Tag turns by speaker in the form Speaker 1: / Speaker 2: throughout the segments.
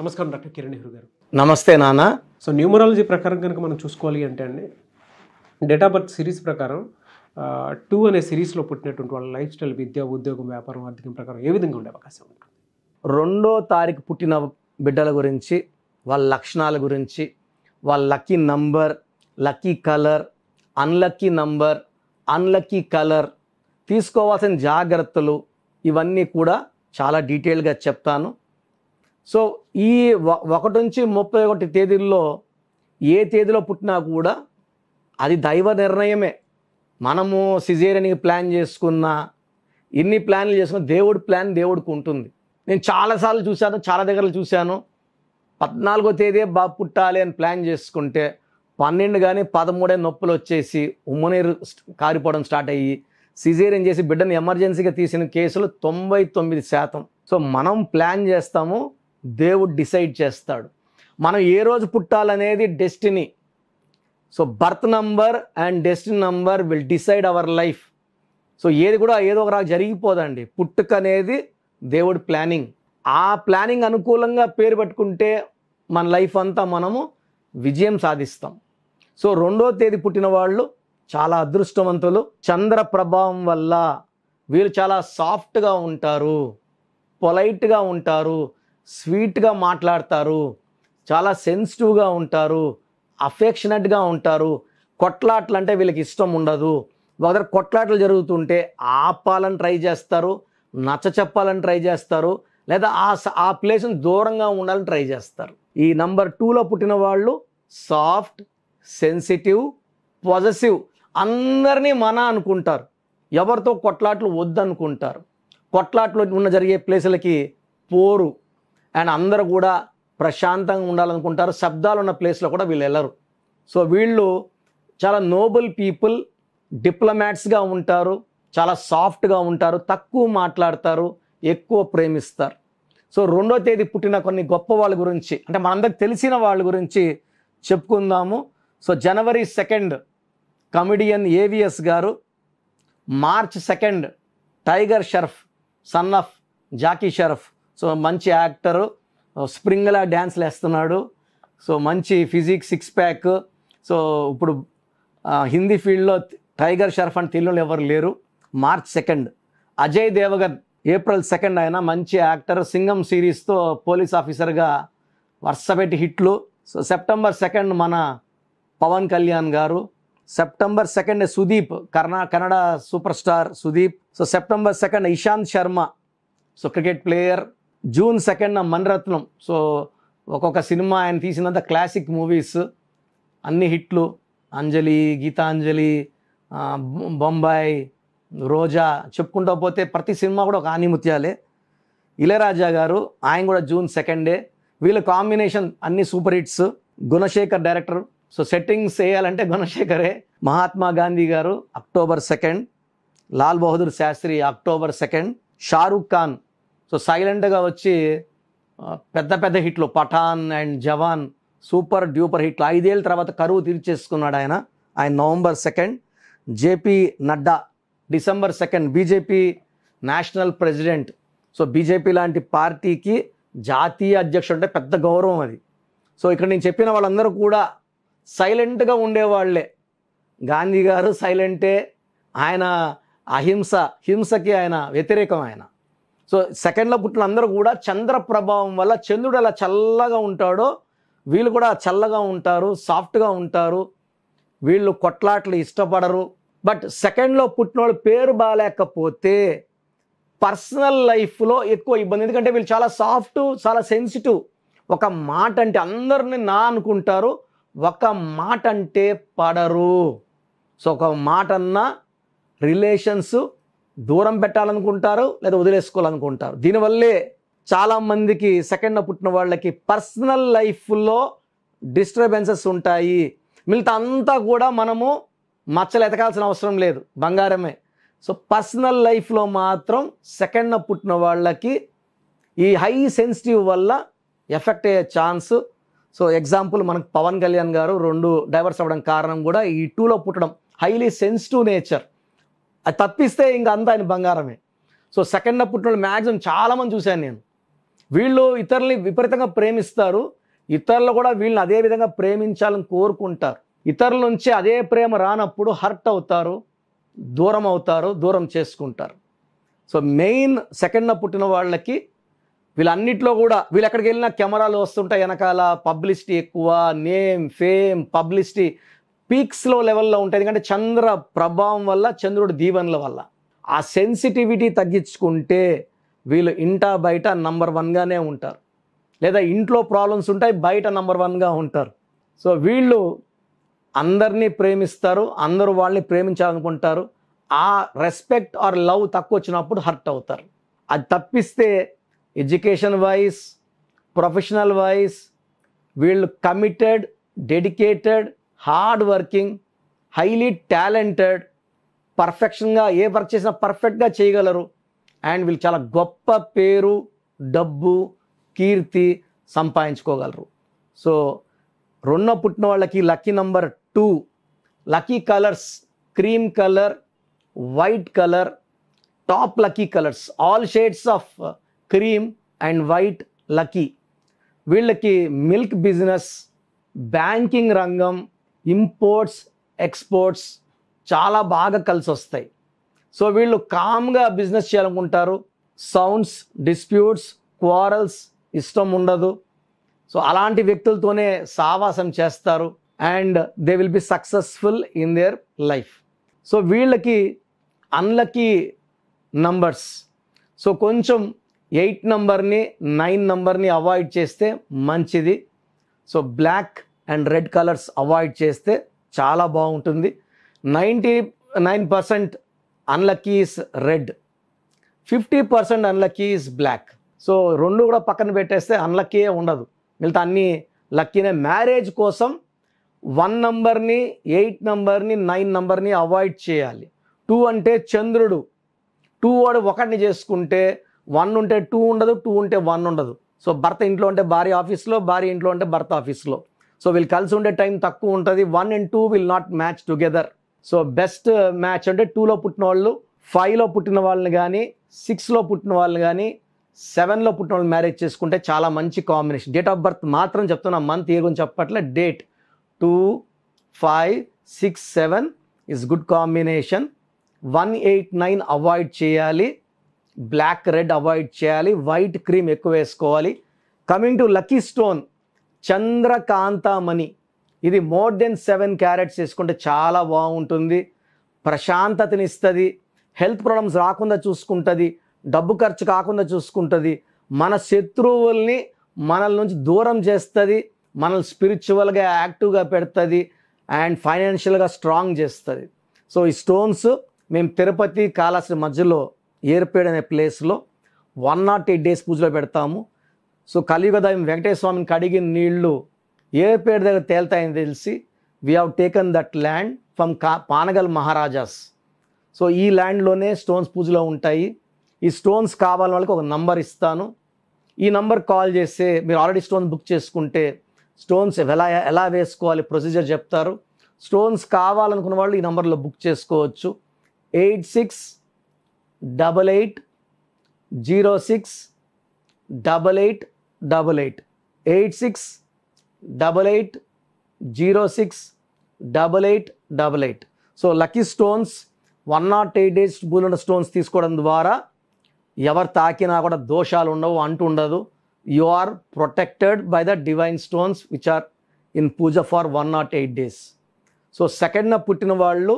Speaker 1: నమస్కారం డాక్టర్ కిరణ్ నెహ్రూ గారు
Speaker 2: నమస్తే నాన్న
Speaker 1: సో న్యూమరాలజీ ప్రకారం కనుక మనం చూసుకోవాలి అంటే అండి డేట్ ఆఫ్ బర్త్ సిరీస్ ప్రకారం టూ అనే సిరీస్లో పుట్టినటువంటి వాళ్ళ లైఫ్ స్టైల్ విద్య ఉద్యోగం వ్యాపారం ఆర్థికం ప్రకారం ఏ విధంగా ఉండే అవకాశం ఉంటుంది రెండో
Speaker 2: తారీఖు పుట్టిన బిడ్డల గురించి వాళ్ళ లక్షణాల గురించి వాళ్ళ lucky number lucky colour unlucky number unlucky colour తీసుకోవాల్సిన జాగ్రత్తలు ఇవన్నీ కూడా చాలా డీటెయిల్గా చెప్తాను సో ఈ ఒకటి నుంచి ముప్పై ఒకటి తేదీల్లో ఏ తేదీలో పుట్టినా కూడా అది దైవ నిర్ణయమే మనము సిజేరియన్కి ప్లాన్ చేసుకున్నా ఎన్ని ప్లాన్లు చేసుకున్నా దేవుడి ప్లాన్ దేవుడికి ఉంటుంది నేను చాలాసార్లు చూశాను చాలా దగ్గర చూశాను పద్నాలుగో తేదీ బాబు పుట్టాలి అని ప్లాన్ చేసుకుంటే పన్నెండు కానీ పదమూడే నొప్పులు వచ్చేసి ఉమ్మనీరు కారిపోవడం స్టార్ట్ అయ్యి సిజేరియన్ చేసి బిడ్డను ఎమర్జెన్సీగా తీసిన కేసులు తొంభై తొమ్మిది శాతం సో మనం ప్లాన్ చేస్తాము దేవుడు డిసైడ్ చేస్తాడు మనం ఏ రోజు పుట్టాలనేది destiny so birth number and destiny number will decide our life so ఏది కూడా ఏదో ఒక జరిగిపోదండి పుట్టుక అనేది దేవుడి ప్లానింగ్ ఆ ప్లానింగ్ అనుకూలంగా పేరు పెట్టుకుంటే మన లైఫ్ అంతా మనము విజయం సాధిస్తాం సో రెండో తేదీ పుట్టిన వాళ్ళు చాలా అదృష్టవంతులు చంద్ర ప్రభావం వల్ల వీళ్ళు చాలా సాఫ్ట్గా ఉంటారు పొలైట్గా ఉంటారు స్వీట్గా మాట్లాడతారు చాలా సెన్సిటివ్గా ఉంటారు అఫెక్షనెట్గా ఉంటారు కొట్లాట్లు అంటే వీళ్ళకి ఇష్టం ఉండదు వాళ్ళ దగ్గర కొట్లాట్లు జరుగుతుంటే ఆపాలని ట్రై చేస్తారు నచ్చ చెప్పాలని ట్రై చేస్తారు లేదా ఆ ఆ ప్లేస్ని దూరంగా ఉండాలని ట్రై చేస్తారు ఈ నంబర్ టూలో పుట్టిన వాళ్ళు సాఫ్ట్ సెన్సిటివ్ పాజిటివ్ అందరినీ మన అనుకుంటారు ఎవరితో కొట్లాట్లు వద్దనుకుంటారు కొట్లాట్లు ఉన్న జరిగే ప్లేసులకి పోరు అండ్ అందరూ కూడా ప్రశాంతంగా ఉండాలనుకుంటారు శబ్దాలు ఉన్న ప్లేస్లో కూడా వీళ్ళు వెళ్ళరు సో వీళ్ళు చాలా నోబుల్ పీపుల్ డిప్లొమాట్స్గా ఉంటారు చాలా సాఫ్ట్గా ఉంటారు తక్కువ మాట్లాడతారు ఎక్కువ ప్రేమిస్తారు సో రెండో తేదీ పుట్టిన కొన్ని గొప్ప వాళ్ళ గురించి అంటే మనందరికి తెలిసిన వాళ్ళ గురించి చెప్పుకుందాము so January second comedian AVS గారు March second Tiger Shroff son of Jackie Shroff so మంచి యాక్టరు స్ప్రింగ్లా డ్యాన్స్లు వేస్తున్నాడు సో మంచి ఫిజిక్స్ సిక్స్ ప్యాక్ సో ఇప్పుడు హిందీ ఫీల్డ్లో టైగర్ షర్ఫ్ అండ్ తెలుగులో ఎవరు లేరు March second Ajay Devgan April second ఆయన మంచి యాక్టర్ సింగం సిరీస్తో పోలీస్ ఆఫీసర్గా పెట్టి హిట్లు సో సెప్టెంబర్ సెకండ్ మన పవన్ కళ్యాణ్ గారు సెప్టెంబర్ సెకండ్ సుదీప్ కర్ణా Kannada super star Sudeep so September second Ishant Sharma so cricket player June నా మన్రత్నం సో ఒక్కొక్క సినిమా ఆయన తీసినంత క్లాసిక్ మూవీస్ అన్ని హిట్లు అంజలి గీతాంజలి బొంబాయి రోజా చెప్పుకుంటూ పోతే ప్రతి సినిమా కూడా ఒక ఆనిముత్యాలే ఇళయరాజా గారు ఆయన కూడా జూన్ సెకండే వీళ్ళ కాంబినేషన్ అన్ని super hits Gunasekhar director so settings వేయాలంటే గుణశేఖరే మహాత్మా గాంధీ గారు October second Lal Bahadur Shastri October second Shahrukh Khan so సైలెంట్గా వచ్చి పెద్ద పెద్ద హిట్లు Pathaan and Jawan super duper హిట్లు ఐదేళ్ళ తర్వాత కరువు తీర్చేసుకున్నాడు ఆయన ఆయన November second JP Nadda December second BJP national president so BJP లాంటి పార్టీకి జాతీయ అధ్యక్షుడు అంటే పెద్ద గౌరవం అది సో ఇక్కడ నేను చెప్పిన వాళ్ళందరూ కూడా సైలెంట్గా ఉండేవాళ్లే గాంధీ గారు సైలెంటే ఆయన అహింస హింసకి ఆయన వ్యతిరేకం ఆయన సో సెకండ్లో పుట్టిన అందరూ కూడా చంద్ర ప్రభావం వల్ల చంద్రుడు ఎలా చల్లగా ఉంటాడో వీళ్ళు కూడా చల్లగా ఉంటారు సాఫ్ట్గా ఉంటారు వీళ్ళు కొట్లాట్లు ఇష్టపడరు బట్ సెకండ్లో పుట్టినోళ్ళు పేరు బాగాలేకపోతే పర్సనల్ లైఫ్లో ఎక్కువ ఇబ్బంది ఎందుకంటే వీళ్ళు చాలా సాఫ్ట్ చాలా సెన్సిటివ్ ఒక మాట అంటే అందరిని నా అనుకుంటారు ఒక మాట అంటే పడరు సో ఒక మాట అన్న రిలేషన్స్ దూరం పెట్టాలనుకుంటారు లేదా వదిలేసుకోవాలనుకుంటారు దీనివల్లే చాలామందికి సెకండ్న పుట్టిన వాళ్ళకి పర్సనల్ లైఫ్లో డిస్టర్బెన్సెస్ ఉంటాయి మిగతా అంతా కూడా మనము మచ్చలు ఎతకాల్సిన అవసరం లేదు బంగారమే సో పర్సనల్ లైఫ్లో మాత్రం సెకండ్న పుట్టిన వాళ్ళకి ఈ హై సెన్సిటివ్ వల్ల ఎఫెక్ట్ అయ్యే ఛాన్స్ సో ఎగ్జాంపుల్ మనకు పవన్ కళ్యాణ్ గారు రెండు డైవర్స్ అవ్వడం కారణం కూడా ఈ టూలో పుట్టడం హైలీ సెన్సిటివ్ నేచర్ అది తప్పిస్తే ఇంకా అంతా ఆయన బంగారమే సో సెకండ్ అప్ పుట్టిన మ్యాక్సిమం చాలామంది చూశాను నేను వీళ్ళు ఇతరుల్ని విపరీతంగా ప్రేమిస్తారు ఇతరులు కూడా వీళ్ళని అదే విధంగా ప్రేమించాలని కోరుకుంటారు ఇతరుల నుంచి అదే ప్రేమ రానప్పుడు హర్ట్ అవుతారు దూరం అవుతారు దూరం చేసుకుంటారు సో మెయిన్ సెకండ్న పుట్టిన వాళ్ళకి వీళ్ళన్నిట్లో కూడా వీళ్ళు ఎక్కడికి వెళ్ళినా కెమెరాలు వస్తుంటాయి వెనకాల పబ్లిసిటీ ఎక్కువ నేమ్ ఫేమ్ పబ్లిసిటీ పీక్స్లో లెవెల్లో ఉంటుంది ఎందుకంటే చంద్ర ప్రభావం వల్ల చంద్రుడు దీవెనల వల్ల ఆ సెన్సిటివిటీ తగ్గించుకుంటే వీళ్ళు ఇంటా బయట నంబర్ వన్గానే ఉంటారు లేదా ఇంట్లో ప్రాబ్లమ్స్ ఉంటాయి బయట నంబర్ వన్గా ఉంటారు సో వీళ్ళు అందరినీ ప్రేమిస్తారు అందరూ వాళ్ళని ప్రేమించాలనుకుంటారు ఆ రెస్పెక్ట్ ఆర్ లవ్ తక్కువ వచ్చినప్పుడు హర్ట్ అవుతారు అది తప్పిస్తే ఎడ్యుకేషన్ వైస్ ప్రొఫెషనల్ వైస్ వీళ్ళు committed dedicated hard working highly talented పర్ఫెక్షన్గా ఏ వర్క్ చేసినా పర్ఫెక్ట్గా చేయగలరు అండ్ వీళ్ళు చాలా గొప్ప పేరు డబ్బు కీర్తి సంపాదించుకోగలరు సో రెండో పుట్టిన వాళ్ళకి lucky number two lucky colours cream colour white colour top lucky colours all shades of cream and white lucky వీళ్ళకి మిల్క్ బిజినెస్ బ్యాంకింగ్ రంగం ఇంపోర్ట్స్ ఎక్స్పోర్ట్స్ చాలా బాగా కలిసి వస్తాయి సో వీళ్ళు కామ్గా బిజినెస్ చేయాలనుకుంటారు సౌండ్స్ డిస్ప్యూట్స్ క్వారల్స్ ఇష్టం ఉండదు సో అలాంటి వ్యక్తులతోనే సావాసం చేస్తారు and they will be successful in their life so వీళ్ళకి అన్లకీ నంబర్స్ సో కొంచెం ఎయిట్ నంబర్ని నైన్ నంబర్ని అవాయిడ్ చేస్తే మంచిది so black and red colours avoid చేస్తే చాలా బాగుంటుంది ninety nine percent unlucky red fifty percent unlucky black so రెండు కూడా పక్కన పెట్టేస్తే అన్లక్కీ ఉండదు మిగతా అన్ని లక్కీనే మ్యారేజ్ కోసం వన్ నంబర్ని ఎయిట్ నంబర్ని నైన్ నంబర్ని అవాయిడ్ చేయాలి టూ అంటే చంద్రుడు టూ వాడు ఒకటిని చేసుకుంటే వన్ ఉంటే టూ ఉండదు టూ ఉంటే వన్ ఉండదు సో భర్త ఇంట్లో ఉంటే భార్య ఆఫీస్లో భార్య ఇంట్లో ఉంటే భర్త ఆఫీస్లో సో వీళ్ళు కలిసి ఉండే టైం తక్కువ ఉంటుంది one and two will not match together so best match అంటే టూలో పుట్టిన వాళ్ళు ఫైవ్లో పుట్టిన వాళ్ళని కానీ సిక్స్లో పుట్టిన వాళ్ళని కానీ సెవెన్లో పుట్టిన వాళ్ళు మ్యారేజ్ చేసుకుంటే చాలా మంచి కాంబినేషన్ డేట్ ఆఫ్ బర్త్ మాత్రం చెప్తున్నా మంత్ ఏ గురించి చెప్పట్లే date two five six seven is good combination one eight nine avoid చేయాలి బ్లాక్ రెడ్ అవాయిడ్ చేయాలి వైట్ క్రీమ్ ఎక్కువ వేసుకోవాలి కమింగ్ టు లక్కీ స్టోన్ చంద్రకాంతమణి ఇది మోర్ దెన్ సెవెన్ క్యారెట్స్ వేసుకుంటే చాలా బాగుంటుంది ప్రశాంతతనిస్తుంది హెల్త్ ప్రాబ్లమ్స్ రాకుండా చూసుకుంటుంది డబ్బు ఖర్చు కాకుండా చూసుకుంటుంది మన శత్రువుల్ని మనల్ నుంచి దూరం చేస్తుంది మనల్ని స్పిరిచువల్గా యాక్టివ్గా పెడుతుంది అండ్ ఫైనాన్షియల్గా స్ట్రాంగ్ చేస్తుంది సో ఈ స్టోన్స్ మేము తిరుపతి కాళాశ్రీ మధ్యలో ఏర్పేడనే ప్లేస్లో వన్ నాట్ ఎయిట్ డేస్ పూజలో పెడతాము సో కలియుగ దైవం వెంకటేశ్వర స్వామిని కడిగిన నీళ్లు ఏ పేరు దగ్గర తేలుతాయని తెలిసి we have taken that land from కా పానగల్ మహారాజాస్ సో ఈ ల్యాండ్లోనే స్టోన్స్ పూజలో ఉంటాయి ఈ స్టోన్స్ కావాలని వాళ్ళకి ఒక నంబర్ ఇస్తాను ఈ నంబర్ కాల్ చేస్తే మీరు ఆల్రెడీ స్టోన్స్ బుక్ చేసుకుంటే స్టోన్స్ ఎలా ఎలా వేసుకోవాలి ప్రొసీజర్ చెప్తారు స్టోన్స్ కావాలనుకున్న వాళ్ళు ఈ నంబర్లో బుక్ చేసుకోవచ్చు eight six double eight zero six double eight double eight eight six double eight zero six double eight double eight so lucky stones one not eight days బూలన్న స్టోన్స్ తీసుకోవడం ద్వారా ఎవరు తాకినా కూడా దోషాలు ఉండవు అంటూ ఉండదు you are protected by the divine stones which are in puja for one not eight days so సెకండ్న పుట్టిన వాళ్ళు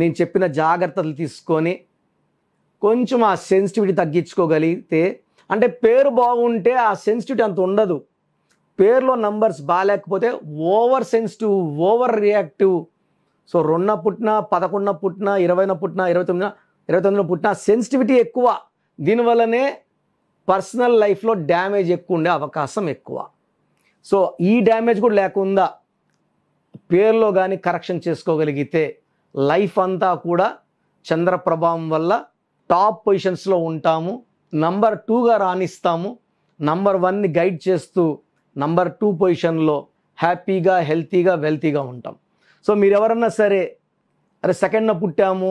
Speaker 2: నేను చెప్పిన జాగ్రత్తలు తీసుకొని కొంచెం ఆ సెన్సిటివిటీ తగ్గించుకోగలిగితే అంటే పేరు బాగుంటే ఆ సెన్సిటివిటీ అంత ఉండదు పేర్లో నంబర్స్ బాగాలేకపోతే over sensitive over reactive so రెండున పుట్టిన పదకొండున పుట్టిన ఇరవైన పుట్టిన ఇరవై తొమ్మిదిన ఇరవై తొమ్మిదిన పుట్టిన సెన్సిటివిటీ ఎక్కువ దీనివల్లనే పర్సనల్ లైఫ్లో డ్యామేజ్ ఎక్కువ ఉండే అవకాశం ఎక్కువ సో ఈ డ్యామేజ్ కూడా లేకుండా పేర్లో కానీ కరెక్షన్ చేసుకోగలిగితే లైఫ్ అంతా కూడా చంద్రప్రభావం వల్ల టాప్ పొజిషన్స్లో ఉంటాము నంబర్ టూగా రాణిస్తాము నంబర్ వన్ని గైడ్ చేస్తూ నంబర్ టూ పొజిషన్లో హ్యాపీగా హెల్తీగా వెల్తీగా ఉంటాం సో మీరు ఎవరన్నా సరే అరే సెకండ్న పుట్టాము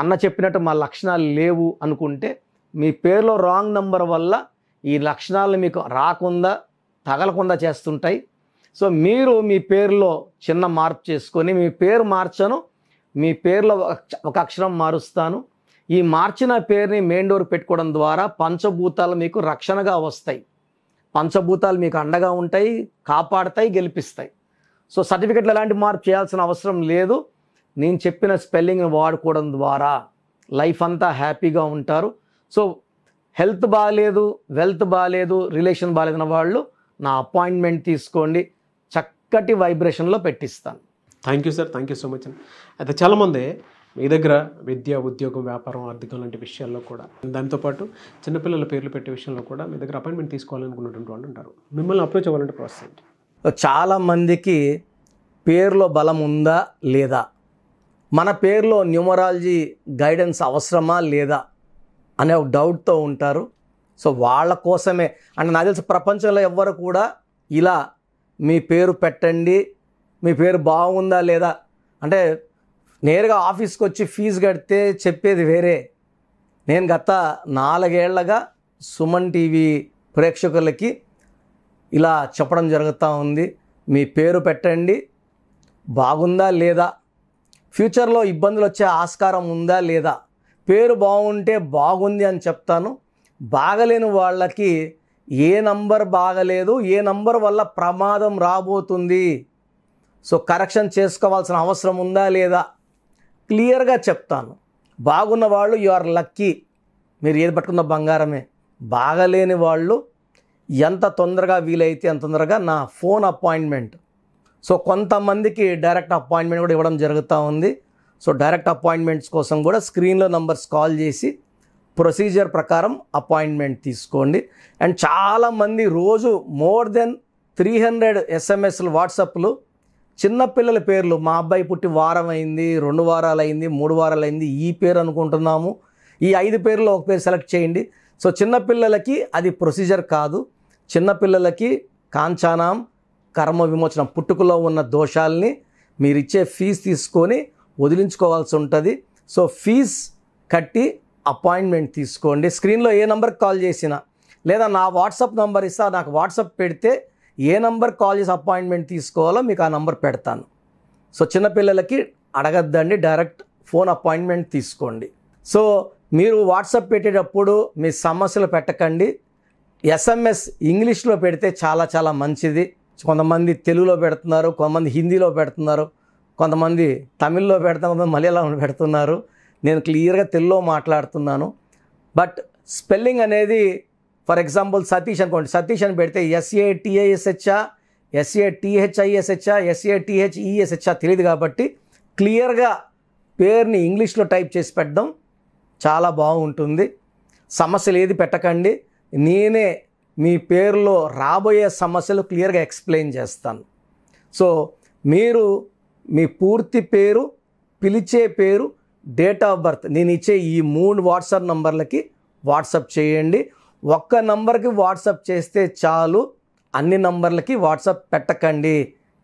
Speaker 2: అన్న చెప్పినట్టు మా లక్షణాలు లేవు అనుకుంటే మీ పేరులో రాంగ్ నంబర్ వల్ల ఈ లక్షణాలు మీకు రాకుండా తగలకుండా చేస్తుంటాయి సో మీరు మీ పేరులో చిన్న మార్పు చేసుకొని మీ పేరు మార్చను మీ పేరులో ఒక అక్షరం మారుస్తాను ఈ మార్చిన పేరుని మెయిన్ డోర్ పెట్టుకోవడం ద్వారా పంచభూతాలు మీకు రక్షణగా వస్తాయి పంచభూతాలు మీకు అండగా ఉంటాయి కాపాడతాయి గెలిపిస్తాయి సో సర్టిఫికెట్లు ఎలాంటి మార్పు చేయాల్సిన అవసరం లేదు నేను చెప్పిన స్పెల్లింగ్ని వాడుకోవడం ద్వారా లైఫ్ అంతా హ్యాపీగా ఉంటారు సో హెల్త్ బాగాలేదు వెల్త్ బాగాలేదు రిలేషన్ బాగాలేదన్న వాళ్ళు నా అపాయింట్మెంట్ తీసుకోండి
Speaker 1: చక్కటి వైబ్రేషన్లో పెట్టిస్తాను thank you sir thank you so much అయితే చాలామంది మీ దగ్గర విద్య ఉద్యోగం వ్యాపారం ఆర్థికం లాంటి విషయాల్లో కూడా దాంతోపాటు చిన్నపిల్లల పేర్లు పెట్టే విషయంలో కూడా మీ దగ్గర అపాయింట్మెంట్ తీసుకోవాలనుకున్నటువంటి వాళ్ళు ఉంటారు మిమ్మల్ని అప్రోచ్ అవ్వాలంటే ప్రాసెస్ ఏంటి
Speaker 2: చాలామందికి పేరులో బలం
Speaker 1: ఉందా లేదా మన
Speaker 2: పేరులో న్యూమరాలజీ గైడెన్స్ అవసరమా లేదా అనే ఒక డౌట్తో ఉంటారు సో వాళ్ళ కోసమే అంటే నాకు తెలిసి ప్రపంచంలో ఎవ్వరు కూడా ఇలా మీ పేరు పెట్టండి మీ పేరు బాగుందా లేదా అంటే నేరుగా ఆఫీస్కి వచ్చి ఫీజు కడితే చెప్పేది వేరే నేను గత నాలుగేళ్లగా సుమన్ టీవీ ప్రేక్షకులకి ఇలా చెప్పడం జరుగుతూ ఉంది మీ పేరు పెట్టండి బాగుందా లేదా ఫ్యూచర్లో ఇబ్బందులు వచ్చే ఆస్కారం ఉందా లేదా పేరు బాగుంటే బాగుంది అని చెప్తాను బాగలేని వాళ్ళకి ఏ నంబర్ బాగలేదు ఏ నంబర్ వల్ల ప్రమాదం రాబోతుంది సో కరెక్షన్ చేసుకోవాల్సిన అవసరం ఉందా లేదా క్లియర్గా చెప్తాను బాగున్న వాళ్ళు యు ఆర్ లక్కీ మీరు ఏది పట్టుకున్న బంగారమే బాగలేని వాళ్ళు ఎంత తొందరగా వీలైతే అంత తొందరగా నా ఫోన్ అపాయింట్మెంట్ సో కొంతమందికి డైరెక్ట్ అపాయింట్మెంట్ కూడా ఇవ్వడం జరుగుతూ ఉంది సో డైరెక్ట్ అపాయింట్మెంట్స్ కోసం కూడా స్క్రీన్లో నంబర్స్ కాల్ చేసి ప్రొసీజర్ ప్రకారం అపాయింట్మెంట్ తీసుకోండి అండ్ చాలామంది రోజు మోర్ దెన్ త్రీ హండ్రెడ్ ఎస్ఎంఎస్లు వాట్సాప్లు చిన్నపిల్లల పేర్లు మా అబ్బాయి పుట్టి వారం అయింది రెండు వారాలు అయింది మూడు వారాలు అయింది ఈ పేరు అనుకుంటున్నాము ఈ ఐదు పేర్లో ఒక పేరు సెలెక్ట్ చేయండి సో చిన్నపిల్లలకి అది ప్రొసీజర్ కాదు చిన్నపిల్లలకి కాంచానాం కర్మ విమోచనం పుట్టుకలో ఉన్న దోషాల్ని మీరు ఇచ్చే ఫీజు తీసుకొని వదిలించుకోవాల్సి ఉంటుంది సో ఫీజ్ కట్టి అపాయింట్మెంట్ తీసుకోండి స్క్రీన్లో ఏ నెంబర్కి కాల్ చేసినా లేదా నా వాట్సాప్ నెంబర్ ఇస్తా నాకు వాట్సాప్ పెడితే ఏ నంబర్ కాల్ చేసి అపాయింట్మెంట్ తీసుకోవాలో మీకు ఆ నంబర్ పెడతాను సో చిన్నపిల్లలకి అడగద్దండి డైరెక్ట్ ఫోన్ అపాయింట్మెంట్ తీసుకోండి సో మీరు వాట్సాప్ పెట్టేటప్పుడు మీ సమస్యలు పెట్టకండి ఎస్ఎంఎస్ ఇంగ్లీష్లో పెడితే చాలా చాలా మంచిది కొంతమంది తెలుగులో పెడుతున్నారు కొంతమంది హిందీలో పెడుతున్నారు కొంతమంది తమిళ్లో పెడతాం కొంతమంది మలయాళంలో పెడుతున్నారు నేను క్లియర్గా తెలుగులో మాట్లాడుతున్నాను బట్ స్పెల్లింగ్ అనేది ఫర్ ఎగ్జాంపుల్ సతీష్ అనుకోండి సతీష్ అని పెడితే S A T I S H S A T H I S H S A T H E S H తెలియదు కాబట్టి క్లియర్గా పేరుని ఇంగ్లీష్లో టైప్ చేసి పెట్టడం చాలా బాగుంటుంది సమస్యలు ఏది పెట్టకండి నేనే మీ పేరులో రాబోయే సమస్యలు క్లియర్గా ఎక్స్ప్లెయిన్ చేస్తాను సో మీరు మీ పూర్తి పేరు పిలిచే పేరు డేట్ ఆఫ్ బర్త్ నేను ఇచ్చే ఈ మూడు వాట్సాప్ నంబర్లకి వాట్సాప్ చేయండి ఒక్క నంబర్కి వాట్సాప్ చేస్తే చాలు అన్ని నంబర్లకి వాట్సాప్ పెట్టకండి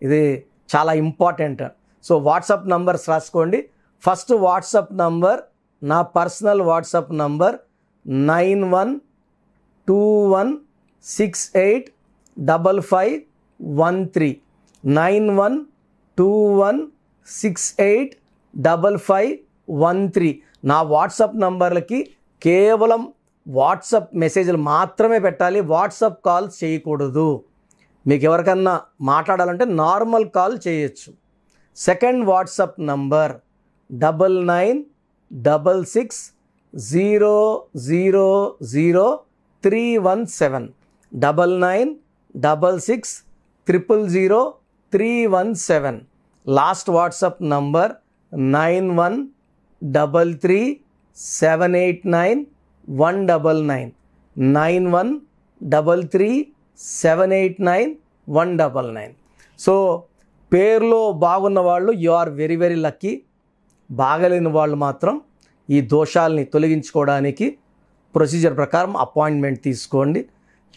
Speaker 2: ఇది చాలా ఇంపార్టెంట్ సో వాట్సాప్ నంబర్స్ రాసుకోండి ఫస్ట్ వాట్సాప్ నంబర్ నా personal WhatsApp number nine one two one six eight double five one three nine one two one six eight double five one three నా WhatsApp నంబర్లకి కేవలం WhatsApp మెసేజ్లు మాత్రమే పెట్టాలి WhatsApp calls చేయకూడదు మీకు ఎవరికన్నా మాట్లాడాలంటే నార్మల్ కాల్ చేయొచ్చు second WhatsApp number double nine double six zero zero zero three one seven double nine double six triple zero three one seven last WhatsApp number nine one double three seven eight nine one double nine nine one double three seven eight nine one double nine so పేరులో బాగున్న వాళ్ళు you are very very lucky బాగలేని వాళ్ళు మాత్రం ఈ దోషాలని తొలగించుకోవడానికి procedure ప్రకారం appointment తీసుకోండి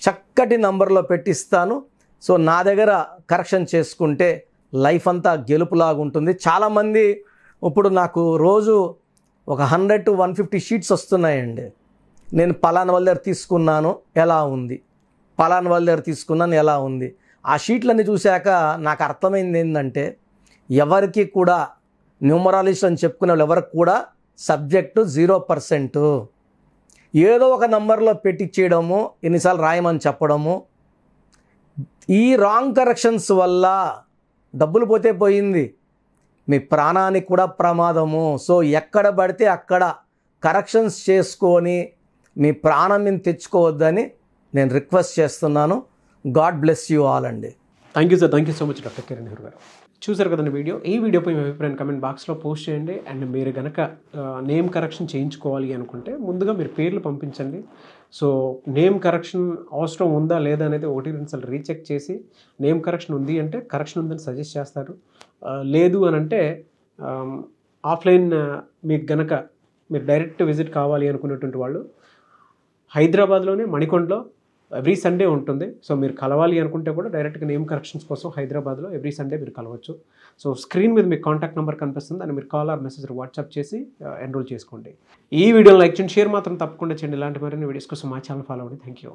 Speaker 2: చక్కటి నంబర్లో పెట్టిస్తాను సో నా దగ్గర కరెక్షన్ చేసుకుంటే లైఫ్ అంతా గెలుపులాగా ఉంటుంది చాలామంది ఇప్పుడు నాకు రోజు ఒక hundred to one fifty sheets వస్తున్నాయండి నేను పలానా వాళ్ళ దగ్గర తీసుకున్నాను ఎలా ఉంది పలానా వాళ్ళ దగ్గర తీసుకున్నాను ఎలా ఉంది ఆ షీట్లన్నీ చూశాక నాకు అర్థమైంది ఏంటంటే ఎవరికి కూడా న్యూమరాలజిస్ట్ అని చెప్పుకునే వాళ్ళు ఎవరికి కూడా సబ్జెక్టు జీరో పర్సెంట్ ఏదో ఒక నంబర్లో పెట్టించేయడము ఎన్నిసార్లు రాయమని చెప్పడము ఈ రాంగ్ కరెక్షన్స్ వల్ల డబ్బులు పోతే పోయింది మీ ప్రాణానికి కూడా ప్రమాదము సో ఎక్కడ పడితే అక్కడ కరెక్షన్స్ చేసుకొని మీ ప్రాణం మీద
Speaker 1: తెచ్చుకోవద్దని నేను రిక్వెస్ట్ చేస్తున్నాను గాడ్ బ్లెస్ యూ ఆల్ అండి thank you sir thank you so much doctor Kiran గారు చూసారు కదండి వీడియో ఈ వీడియోపై మీ అభిప్రాయం కమెంట్ బాక్స్లో పోస్ట్ చేయండి అండ్ మీరు కనుక నేమ్ కరెక్షన్ చేయించుకోవాలి అనుకుంటే ముందుగా మీరు పేర్లు పంపించండి సో నేమ్ కరెక్షన్ అవసరం ఉందా లేదా అనేది ఒకటి రెండుసార్లు రీచెక్ చేసి నేమ్ కరెక్షన్ ఉంది అంటే కరెక్షన్ ఉందని సజెస్ట్ చేస్తారు లేదు అని అంటే ఆఫ్లైన్ మీకు గనక మీరు డైరెక్ట్ విజిట్ కావాలి అనుకున్నటువంటి వాళ్ళు హైదరాబాద్లోనే మణికొండలో ఎవ్రీ సండే ఉంటుంది సో మీరు కలవాలి అనుకుంటే కూడా డైరెక్ట్గా నేమ్ కరెక్షన్స్ కోసం హైదరాబాద్లో ఎవ్రీ సండే మీరు కలవచ్చు సో స్క్రీన్ మీద మీకు కాంటాక్ట్ నెంబర్ కనిపిస్తుంది అని మీరు కాల్ ఆర్ మెసేజ్ వాట్సాప్ చేసి ఎన్రోల్ చేసుకోండి ఈ వీడియోని లైక్ చేయండి షేర్ మాత్రం తప్పకుండా చేయండి ఇలాంటి మరిన్ని వీడియోస్ కోసం మా ఛానల్ ఫాలో అవ్వండి థ్యాంక్ యూ